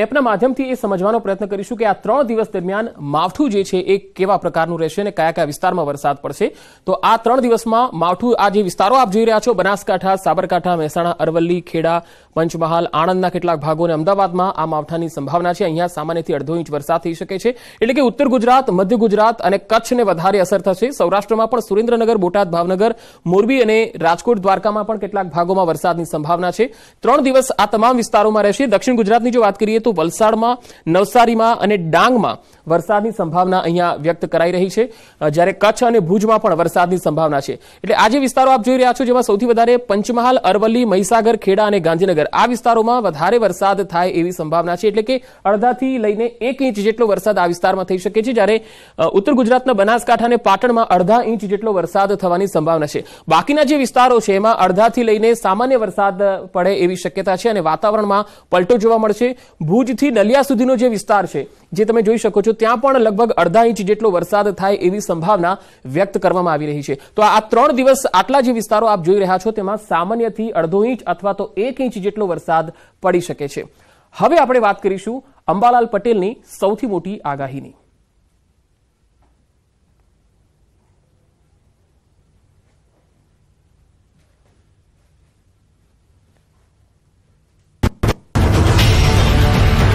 મેપના માધ્યમથી એ સમજવાનો પ્રયત્ન કરીશું કે આ ત્રણ દિવસ દરમિયાન માવઠું જે છે એ કેવા પ્રકારનું રહેશે અને કયા કયા વિસ્તારમાં વરસાદ પડશે તો આ ત્રણ દિવસમાં માવઠું આ જે વિસ્તારો આપ જોઈ રહ્યા છો બનાસકાંઠા સાબરકાંઠા મહેસાણા અરવલ્લી ખેડા પંચમહાલ આણંદના કેટલાક ભાગો અને અમદાવાદમાં આ માવઠાની સંભાવના છે અહીંયા સામાન્યથી અડધો ઇંચ વરસાદ થઈ શકે છે એટલે કે ઉત્તર ગુજરાત મધ્ય ગુજરાત અને કચ્છને વધારે અસર થશે સૌરાષ્ટ્રમાં પણ સુરેન્દ્રનગર બોટાદ ભાવનગર મોરબી અને રાજકોટ દ્વારકામાં પણ કેટલાક ભાગોમાં વરસાદની સંભાવના છે ત્રણ દિવસ આ તમામ વિસ્તારોમાં રહેશે દક્ષિણ ગુજરાતની જો વાત કરીએ તો વલસાડમાં નવસારીમાં અને ડાંગમાં વરસાદની સંભાવના અહીંયા વ્યક્ત કરાઈ રહી છે જ્યારે કચ્છ અને ભુજમાં પણ વરસાદની સંભાવના છે એટલે આજે વિસ્તારો આપ જોઈ રહ્યા છો જેમાં સૌથી વધારે પંચમહાલ અરવલ્લી મહીસાગર ખેડા અને ગાંધીનગર આ વિસ્તારોમાં વધારે વરસાદ થાય એવી સંભાવના છે એટલે કે અડધાથી લઈને એક ઇંચ જેટલો વરસાદ આ વિસ્તારમાં થઈ શકે છે જ્યારે ઉત્તર ગુજરાતના બનાસકાંઠા અને પાટણમાં અડધા ઇંચ જેટલો વરસાદ થવાની સંભાવના છે બાકીના જે વિસ્તારો છે એમાં અડધાથી લઈને સામાન્ય વરસાદ પડે એવી શક્યતા છે અને વાતાવરણમાં પલટો જોવા મળશે ભુજથી ડલિયા સુધીનો જે વિસ્તાર છે જે તમે જોઈ શકો છો ત્યાં પણ લગભગ અડધા ઇંચ જેટલો વરસાદ થાય એવી સંભાવના વ્યક્ત કરવામાં આવી રહી છે તો આ ત્રણ દિવસ આટલા જે વિસ્તારો આપ જોઈ રહ્યા છો તેમાં સામાન્યથી અડધો ઇંચ અથવા તો એક ઇંચ જેટલો વરસાદ પડી શકે છે હવે આપણે વાત કરીશું અંબાલાલ પટેલની સૌથી મોટી આગાહીની